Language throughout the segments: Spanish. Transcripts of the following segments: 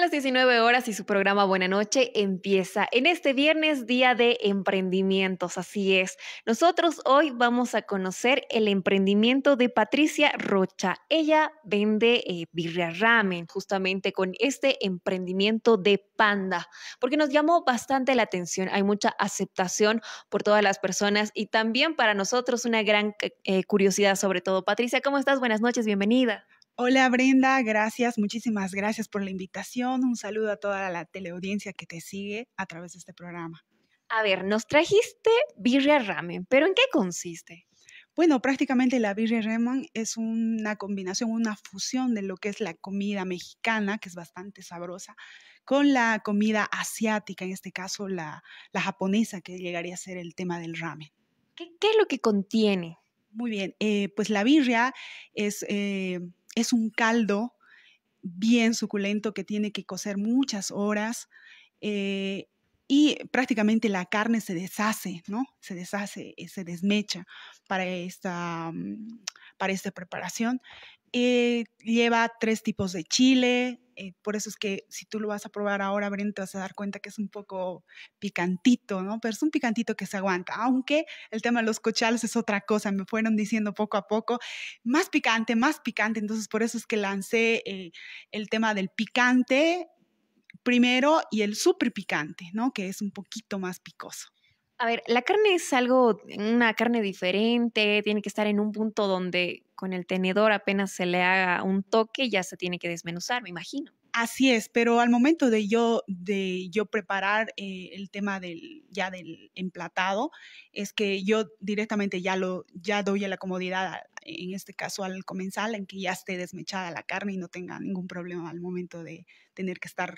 las 19 horas y su programa Buena Noche empieza en este viernes, día de emprendimientos. Así es. Nosotros hoy vamos a conocer el emprendimiento de Patricia Rocha. Ella vende eh, birria ramen justamente con este emprendimiento de panda, porque nos llamó bastante la atención. Hay mucha aceptación por todas las personas y también para nosotros una gran eh, curiosidad sobre todo. Patricia, ¿cómo estás? Buenas noches, bienvenida. Hola Brenda, gracias, muchísimas gracias por la invitación. Un saludo a toda la teleaudiencia que te sigue a través de este programa. A ver, nos trajiste birria ramen, pero ¿en qué consiste? Bueno, prácticamente la birria ramen es una combinación, una fusión de lo que es la comida mexicana, que es bastante sabrosa, con la comida asiática, en este caso la, japonesa, que llegaría a ser el tema del ramen. ¿Qué, es lo que contiene? Muy bien, eh, pues la birria es... Eh, es un caldo bien suculento que tiene que cocer muchas horas eh, y prácticamente la carne se deshace, ¿no? Se deshace, eh, se desmecha para esta, mm, para esta preparación. Eh, lleva tres tipos de chile, eh, por eso es que si tú lo vas a probar ahora, Brenda te vas a dar cuenta que es un poco picantito, ¿no? Pero es un picantito que se aguanta, aunque el tema de los cochales es otra cosa, me fueron diciendo poco a poco, más picante, más picante, entonces por eso es que lancé eh, el tema del picante primero y el súper picante, ¿no? Que es un poquito más picoso. A ver, la carne es algo, una carne diferente, tiene que estar en un punto donde con el tenedor apenas se le haga un toque, ya se tiene que desmenuzar, me imagino. Así es, pero al momento de yo, de yo preparar eh, el tema del, ya del emplatado, es que yo directamente ya, lo, ya doy a la comodidad, en este caso al comensal, en que ya esté desmechada la carne y no tenga ningún problema al momento de tener que estar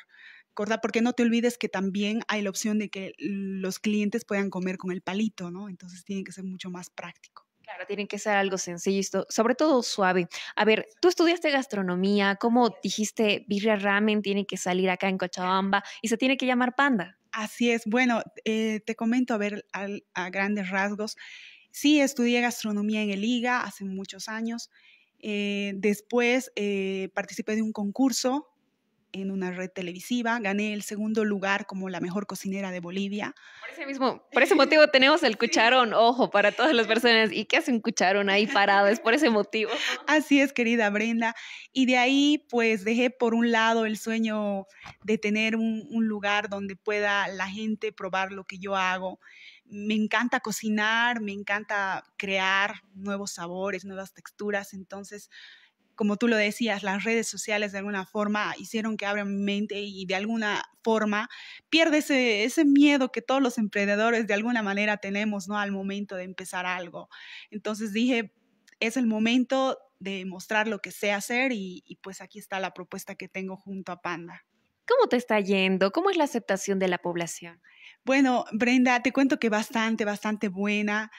porque no te olvides que también hay la opción de que los clientes puedan comer con el palito, ¿no? Entonces tiene que ser mucho más práctico. Claro, tiene que ser algo sencillo, sobre todo suave. A ver, tú estudiaste gastronomía, Como dijiste birria ramen tiene que salir acá en Cochabamba y se tiene que llamar panda? Así es, bueno, eh, te comento a ver a grandes rasgos. Sí, estudié gastronomía en el IGA hace muchos años. Eh, después eh, participé de un concurso en una red televisiva, gané el segundo lugar como la mejor cocinera de Bolivia. Por ese mismo, por ese motivo tenemos el cucharón, ojo, para todas las personas. ¿Y qué hace un cucharón ahí parado? Es por ese motivo. Así es, querida Brenda. Y de ahí, pues dejé por un lado el sueño de tener un lugar donde pueda la gente probar lo que yo hago me encanta cocinar, me encanta crear nuevos sabores, nuevas texturas, entonces como tú lo decías, las redes sociales de alguna forma hicieron que abran mi mente y de alguna forma pierde ese, miedo que todos los emprendedores de alguna manera tenemos, ¿no? Al momento de empezar algo. Entonces dije, es el momento de mostrar lo que sé hacer y, y pues aquí está la propuesta que tengo junto a Panda. ¿Cómo te está yendo? ¿Cómo es la aceptación de la población? Bueno, Brenda, te cuento que bastante, bastante buena.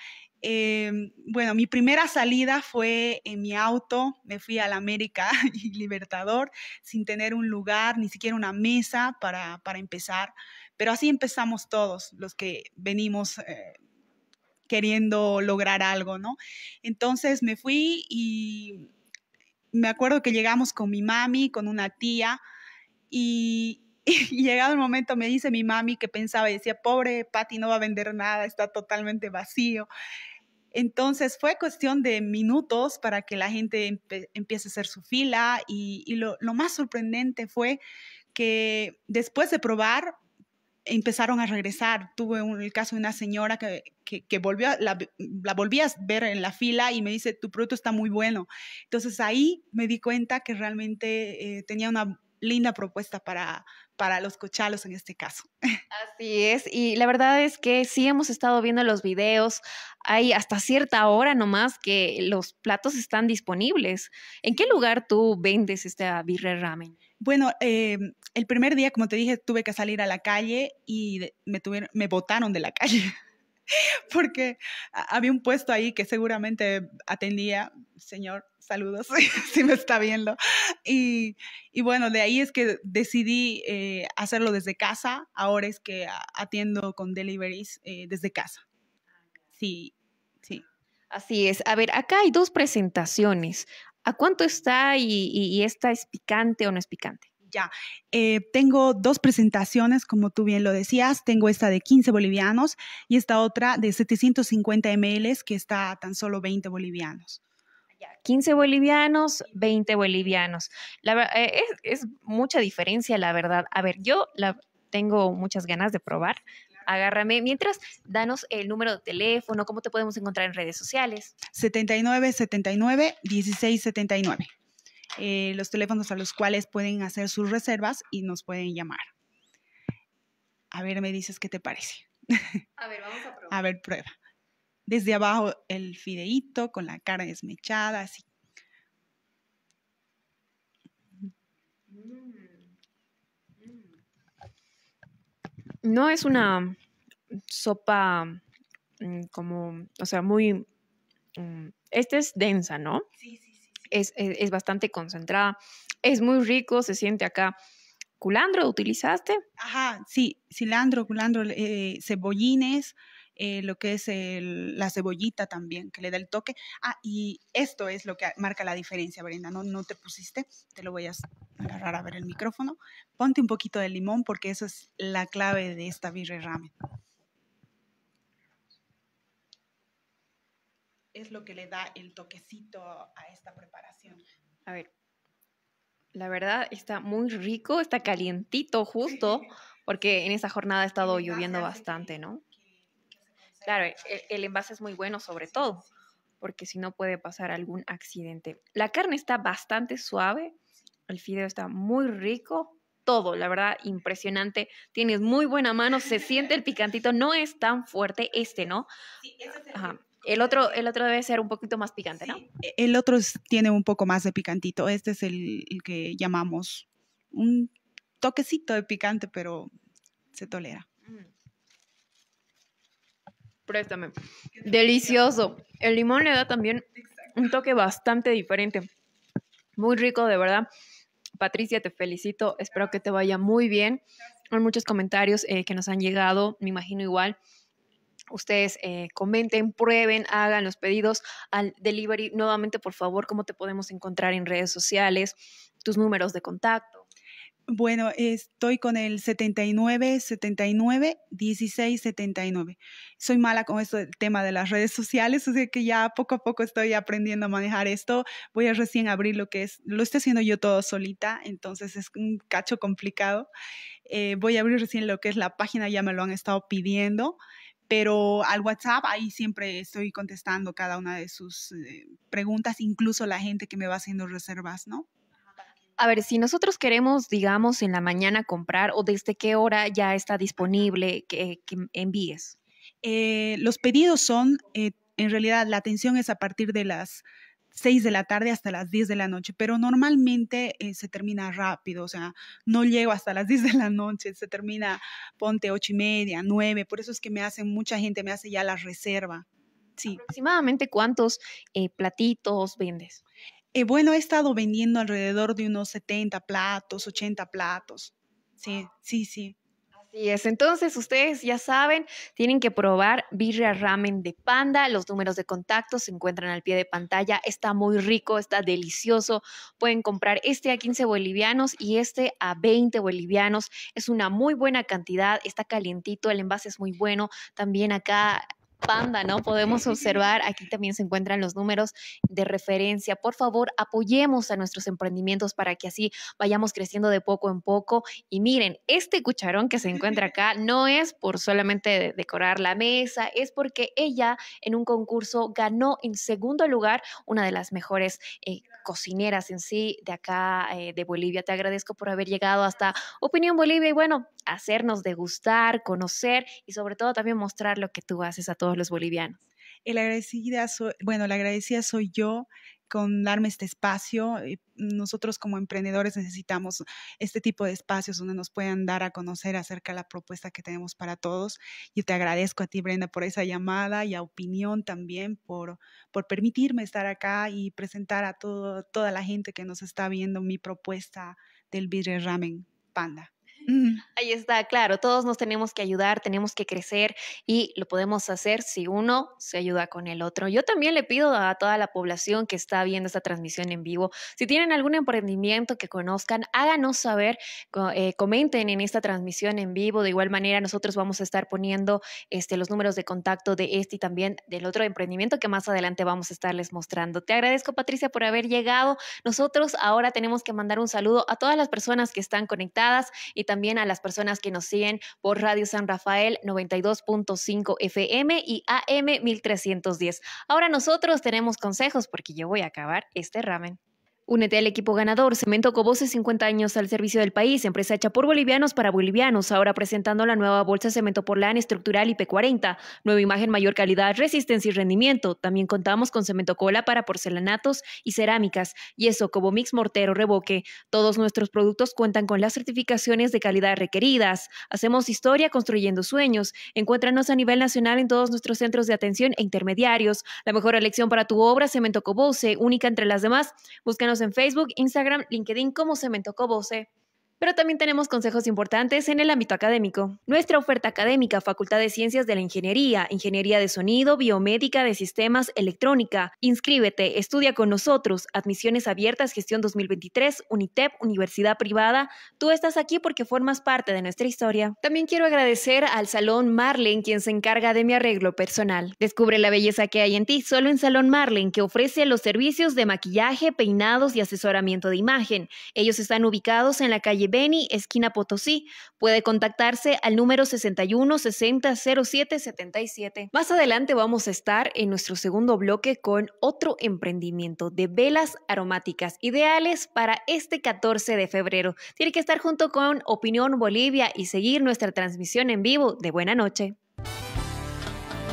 Eh, bueno, mi primera salida fue en mi auto, me fui a la América y Libertador sin tener un lugar, ni siquiera una mesa para, para empezar, pero así empezamos todos los que venimos. Eh, queriendo lograr algo, ¿no? Entonces me fui y me acuerdo que llegamos con mi mami, con una tía, y, Y llegado el momento me dice mi mami que pensaba y decía, pobre Pati no va a vender nada, está totalmente vacío. Entonces fue cuestión de minutos para que la gente empiece a hacer su fila y, lo, más sorprendente fue que después de probar empezaron a regresar. Tuve el caso de una señora que, que, volvió, la, volví a ver en la fila y me dice, tu producto está muy bueno. Entonces ahí me di cuenta que realmente eh, tenía una linda propuesta para, para los cochalos en este caso. Así es, y la verdad es que sí hemos estado viendo los videos, hay hasta cierta hora nomás que los platos están disponibles. ¿En qué lugar tú vendes este birre ramen? Bueno, eh, el primer día, como te dije, tuve que salir a la calle y me, me botaron de la calle porque había un puesto ahí que seguramente atendía señor, saludos si me está viendo. Y, bueno, de ahí es que decidí eh, hacerlo desde casa. Ahora es que atiendo con deliveries eh, desde casa. Sí, sí. Así es. A ver, acá hay dos presentaciones. ¿A cuánto está y, y, esta es picante o no es picante? Ya, eh, tengo dos presentaciones, como tú bien lo decías. Tengo esta de 15 bolivianos y esta otra de 750 ml que está a tan solo 20 bolivianos. 15 bolivianos, 20 bolivianos. Eh, es, mucha diferencia, la verdad. A ver, yo la, tengo muchas ganas de probar. Agárrame. Mientras, danos el número de teléfono, cómo te podemos encontrar en redes sociales. 79 16 79, los teléfonos a los cuales pueden hacer sus reservas y nos pueden llamar. A ver, me dices qué te parece. A ver, vamos a probar. A ver, prueba desde abajo el fideíto con la cara desmechada, así. No es una sopa mm, como, o sea, muy... Mm, esta es densa, ¿no? Sí, sí, sí. Es, e, es, bastante concentrada, es muy rico, se siente acá. ¿Culandro utilizaste? Ajá, sí, cilantro, culandro, eh, cebollines, eh, lo que es la cebollita también, que le da el toque. Ah, y esto es lo que marca la diferencia, Brenda, ¿no? No te pusiste, te lo voy a agarrar a ver el micrófono. Ponte un poquito de limón porque eso es la clave de esta birre ramen. Es lo que le da el toquecito a esta preparación. A ver, la verdad está muy rico, está calientito justo, porque en esa jornada ha estado lloviendo bastante, ¿no? Claro, e, e, el, envase es muy bueno sobre todo, porque si no puede pasar algún accidente. La carne está bastante suave, el fideo está muy rico, todo, la verdad, impresionante. Tienes muy buena mano, se siente el picantito, no es tan fuerte este, ¿no? el El otro, el otro debe ser un poquito más picante, ¿no? E, el otro tiene un poco más de picantito. Este es el, que llamamos un toquecito de picante, pero se tolera. Mm. Préstame. Delicioso. El limón le da también un toque bastante diferente. Muy rico, de verdad. Patricia, te felicito. Espero que te vaya muy bien. Hay muchos comentarios eh, que nos han llegado, me imagino igual. Ustedes eh, comenten, prueben, hagan los pedidos al delivery. Nuevamente, por favor, cómo te podemos encontrar en redes sociales, tus números de contacto bueno, estoy con el 79, 79, 16, 79. Soy mala con esto del tema de las redes sociales, así que ya poco a poco estoy aprendiendo a manejar esto. Voy a recién abrir lo que es, lo estoy haciendo yo todo solita, entonces es un cacho complicado. Eh, voy a abrir recién lo que es la página, ya me lo han estado pidiendo, pero al WhatsApp ahí siempre estoy contestando cada una de sus eh, preguntas, incluso la gente que me va haciendo reservas, ¿no? a ver, si nosotros queremos, digamos, en la mañana comprar o desde qué hora ya está disponible que, envíes. Eh, los pedidos son, eh, en realidad, la atención es a partir de las 6 de la tarde hasta las 10 de la noche, pero normalmente eh, se termina rápido, o sea, no llego hasta las 10 de la noche, se termina, ponte 8 y media, 9, por eso es que me hacen, mucha gente me hace ya la reserva. Sí. ¿Aproximadamente cuántos platitos vendes? Eh, bueno, he estado vendiendo alrededor de unos 70 platos, 80 platos. Sí, sí, sí. Así es. Entonces, ustedes ya saben, tienen que probar birria ramen de panda. Los números de contacto se encuentran al pie de pantalla. Está muy rico, está delicioso. Pueden comprar este a 15 bolivianos y este a 20 bolivianos. Es una muy buena cantidad, está calientito, el envase es muy bueno. También acá Panda, ¿no? Podemos observar, aquí también se encuentran los números de referencia. Por favor, apoyemos a nuestros emprendimientos para que así vayamos creciendo de poco en poco. Y miren, este cucharón que se encuentra acá no es por solamente decorar la mesa, es porque ella en un concurso ganó en segundo lugar una de las mejores eh, cocineras en sí de acá eh, de Bolivia. Te agradezco por haber llegado hasta Opinión Bolivia y bueno, hacernos degustar, conocer y sobre todo también mostrar lo que tú haces a todos los bolivianos? El agradecida soy, bueno, la agradecida soy yo con darme este espacio. Eh, nosotros como emprendedores necesitamos este tipo de espacios donde nos puedan dar a conocer acerca de la propuesta que tenemos para todos. Y te agradezco a ti, Brenda, por esa llamada y a opinión también, por, por permitirme estar acá y presentar a toda la gente que nos está viendo mi propuesta del vidrio Ramen Panda. Mm. Ahí está, claro, todos nos tenemos que ayudar, tenemos que crecer y lo podemos hacer si uno se ayuda con el otro. Yo también le pido a toda la población que está viendo esta transmisión en vivo, si tienen algún emprendimiento que conozcan, háganos saber, eh, comenten en esta transmisión en vivo. De igual manera, nosotros vamos a estar poniendo este, los números de contacto de este y también del otro emprendimiento que más adelante vamos a estarles mostrando. Te agradezco, Patricia, por haber llegado. Nosotros ahora tenemos que mandar un saludo a todas las personas que están conectadas y también también a las personas que nos siguen por Radio San Rafael 92.5 FM y AM 1310. Ahora nosotros tenemos consejos porque yo voy a acabar este ramen. Únete al equipo ganador. Cemento Cobose, 50 años al servicio del país. Empresa hecha por bolivianos para bolivianos. Ahora presentando la nueva bolsa Cemento porlan Estructural IP40. Nueva imagen, mayor calidad, resistencia y rendimiento. También contamos con cemento cola para porcelanatos y cerámicas. y eso como mix mortero, revoque. Todos nuestros productos cuentan con las certificaciones de calidad requeridas. Hacemos historia construyendo sueños. Encuéntranos a nivel nacional en todos nuestros centros de atención e intermediarios. La mejor elección para tu obra, Cemento Cobose, única entre las demás. Búscanos en Facebook, Instagram, LinkedIn como tocó voce pero también tenemos consejos importantes en el ámbito académico. Nuestra oferta académica, Facultad de Ciencias de la Ingeniería, Ingeniería de Sonido, Biomédica de Sistemas, Electrónica. Inscríbete, estudia con nosotros. Admisiones abiertas, gestión 2023, UNITEP, Universidad Privada. Tú estás aquí porque formas parte de nuestra historia. También quiero agradecer al Salón Marlen, quien se encarga de mi arreglo personal. Descubre la belleza que hay en ti solo en Salón Marlen, que ofrece los servicios de maquillaje, peinados y asesoramiento de imagen. Ellos están ubicados en la calle Beni, esquina Potosí. Puede contactarse al número 61 60 Más adelante vamos a estar en nuestro segundo bloque con otro emprendimiento de velas aromáticas ideales para este 14 de febrero. Tiene que estar junto con Opinión Bolivia y seguir nuestra transmisión en vivo de Buena Noche.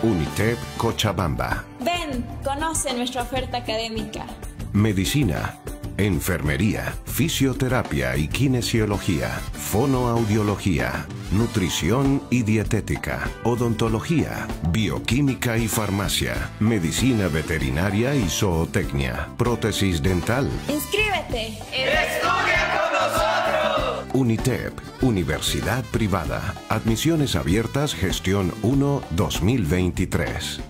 UNITEP Cochabamba. Ven, conoce nuestra oferta académica. Medicina enfermería, fisioterapia y kinesiología, fonoaudiología, nutrición y dietética, odontología, bioquímica y farmacia, medicina veterinaria y zootecnia, prótesis dental. ¡Inscríbete! ¡Estudia con nosotros! UNITEP, Universidad Privada, Admisiones Abiertas, Gestión 1, 2023.